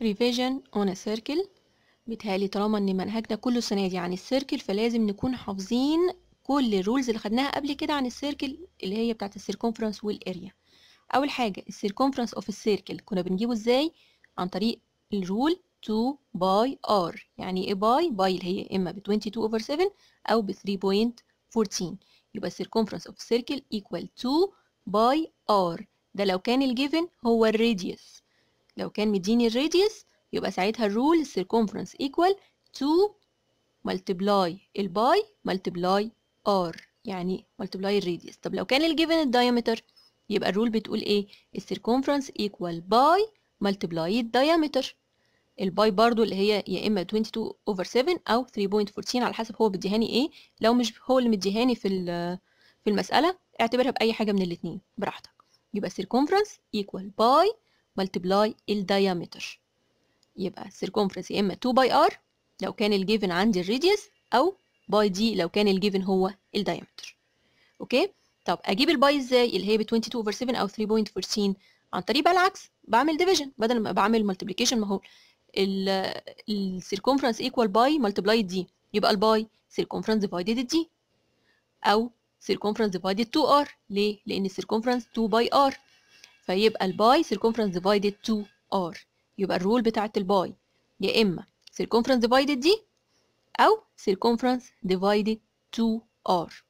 revision on a circle بيتهيألي طالما ان منهجنا كله السنة دي عن السيركل فلازم نكون حافظين كل الرولز اللي خدناها قبل كده عن السيركل اللي هي بتاعت السيركونفرنس والاريا اول حاجة السيركونفرنس اوف السيركل كنا بنجيبه ازاي عن طريق الرول 2 باي ار يعني ايه باي باي اللي هي اما ب 22 اوفر 7 او ب 3.14 يبقى السيركونفرنس اوف السيركل ايكوال 2 باي ار ده لو كان الجيفن هو الراديوس لو كان مديني الراديوس يبقى ساعتها الرول السيركونفرنس ايكوال 2 ملتبلاي الباي ملتبلاي ار يعني ملتبلاي الراديوس طب لو كان الجيفن الدايمتر يبقى الرول بتقول ايه السيركونفرنس ايكوال باي ملتبلاي الدايمتر الباي برضو اللي هي يا اما 22 اوفر 7 او 3.14 على حسب هو مديهاني ايه لو مش هو اللي مديهاني في في المساله اعتبرها باي حاجه من الاثنين براحتك يبقى circumference equal باي ملتبلاي الدايمتر يبقى السيركمفرنس يا اما 2 باي ار لو كان الجيفن عندي الراديوس او باي دي لو كان الجيفن هو الدايمتر اوكي طب اجيب الباي ازاي اللي هي ب 22 اوفر 7 او 3.14 عن طريق بقى العكس بعمل ديفيجن بدل ما بعمل ملتبليكيشن ما هو السيركمفرنس ايكوال باي ملتبلاي دي يبقى الباي سيركمفرنس ديفايدد دي او سيركمفرنس ديفايدد 2 ار ليه لان السيركمفرنس 2 باي ار فيبقى الباي سيركمفرنس ديفايدد 2 ار يبقى الرول بتاعه الباي يا اما سيركمفرنس ديفايدد دي او سيركمفرنس ديفايدد 2 ار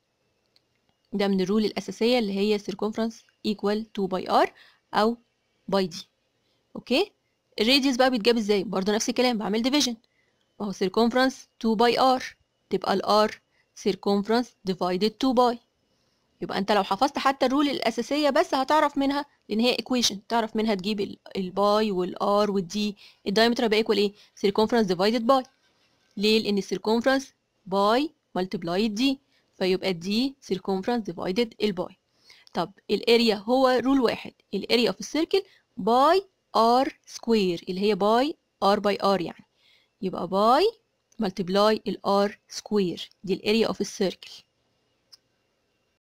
ده من الرول الاساسيه اللي هي سيركمفرنس ايكوال 2 باي ار او باي دي اوكي الراديوس بقى بيتجاب ازاي برضه نفس الكلام بعمل ديفيجن ما هو سيركمفرنس 2 باي ار تبقى الار سيركمفرنس ديفايدد 2 باي يبقى انت لو حفظت حتى الرول الاساسيه بس هتعرف منها لان هي equation تعرف منها تجيب الباي والار والدي الدايمتر هيبقى ايكوال ايه circumference divided by ليه لان circumference باي ملتبلاي دي فيبقى دي divided ديفايدد الباي طب الاريا هو رول واحد الاريا في السيركل باي ار سكوير اللي هي باي ار باي ار يعني يبقى باي ملتبلاي الار سكوير دي الاريا اوف السيركل